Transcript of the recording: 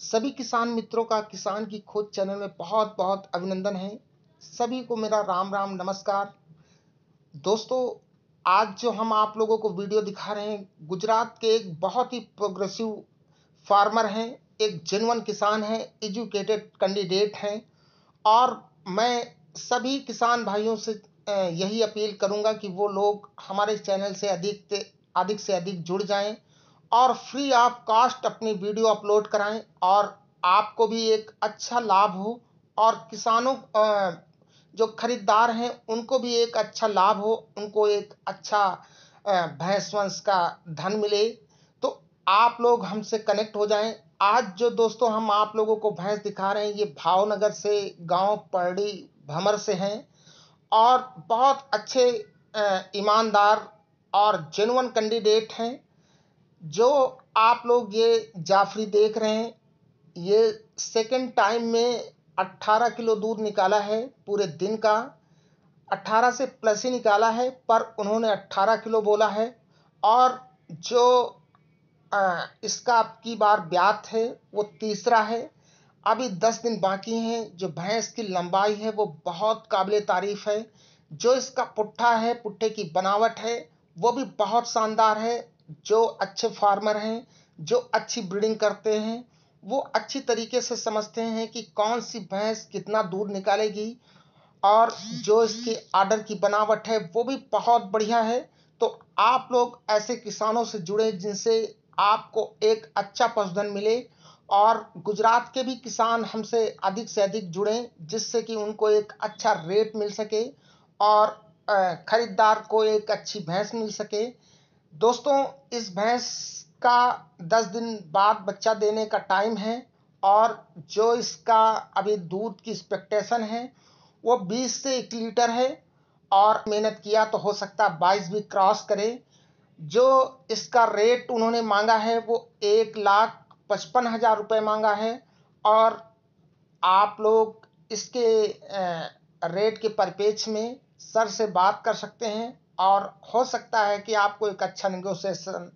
सभी किसान मित्रों का किसान की खोज चैनल में बहुत बहुत अभिनंदन है सभी को मेरा राम राम नमस्कार दोस्तों आज जो हम आप लोगों को वीडियो दिखा रहे हैं गुजरात के एक बहुत ही प्रोग्रेसिव फार्मर हैं एक जेनवन किसान हैं एजुकेटेड कैंडिडेट हैं और मैं सभी किसान भाइयों से यही अपील करूंगा कि वो लोग हमारे चैनल से अधिक अधिक से अधिक जुड़ जाएं और फ्री ऑफ कॉस्ट अपनी वीडियो अपलोड कराएं और आपको भी एक अच्छा लाभ हो और किसानों जो खरीदार हैं उनको भी एक अच्छा लाभ हो उनको एक अच्छा भैंस वंश का धन मिले तो आप लोग हमसे कनेक्ट हो जाएं आज जो दोस्तों हम आप लोगों को भैंस दिखा रहे हैं ये भावनगर से गांव पर्डी भमर से हैं और बहुत अच्छे ईमानदार और जेनुअन कैंडिडेट हैं जो आप लोग ये जाफरी देख रहे हैं ये सेकेंड टाइम में 18 किलो दूध निकाला है पूरे दिन का 18 से प्लस ही निकाला है पर उन्होंने 18 किलो बोला है और जो आ, इसका अब की बार ब्यात है वो तीसरा है अभी दस दिन बाकी हैं जो भैंस की लंबाई है वो बहुत काबिल तारीफ़ है जो इसका पुट्ठा है पुट्ठे की बनावट है वो भी बहुत शानदार है जो अच्छे फार्मर हैं जो अच्छी ब्रीडिंग करते हैं वो अच्छी तरीके से समझते हैं कि कौन सी भैंस कितना दूध निकालेगी और जो इसके आर्डर की बनावट है वो भी बहुत बढ़िया है तो आप लोग ऐसे किसानों से जुड़े जिनसे आपको एक अच्छा पशुधन मिले और गुजरात के भी किसान हमसे अधिक से अधिक जुड़ें जिससे कि उनको एक अच्छा रेट मिल सके और ख़रीदार को एक अच्छी भैंस मिल सके दोस्तों इस भैंस का दस दिन बाद बच्चा देने का टाइम है और जो इसका अभी दूध की एक्सपेक्टेशन है वो बीस से एक लीटर है और मेहनत किया तो हो सकता है बाईस भी क्रॉस करे जो इसका रेट उन्होंने मांगा है वो एक लाख पचपन हज़ार रुपये मांगा है और आप लोग इसके रेट के परिपेक्ष में सर से बात कर सकते हैं और हो सकता है कि आपको एक अच्छा निगोशिएशन